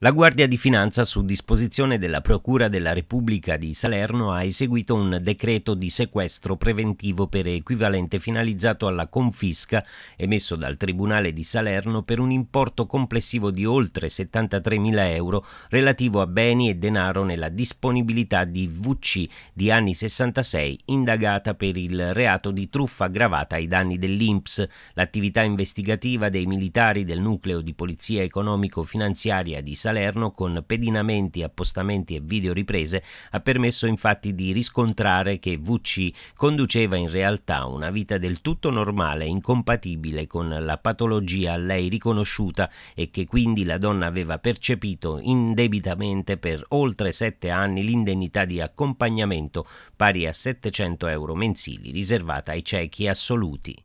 La Guardia di Finanza, su disposizione della Procura della Repubblica di Salerno, ha eseguito un decreto di sequestro preventivo per equivalente finalizzato alla confisca emesso dal Tribunale di Salerno per un importo complessivo di oltre 73.000 euro relativo a beni e denaro nella disponibilità di VC di anni 66 indagata per il reato di truffa aggravata ai danni dell'INPS. L'attività investigativa dei militari del nucleo di polizia economico-finanziaria di Salerno Salerno con pedinamenti, appostamenti e videoriprese ha permesso infatti di riscontrare che VC conduceva in realtà una vita del tutto normale, incompatibile con la patologia a lei riconosciuta e che quindi la donna aveva percepito indebitamente per oltre sette anni l'indennità di accompagnamento pari a 700 euro mensili riservata ai ciechi assoluti.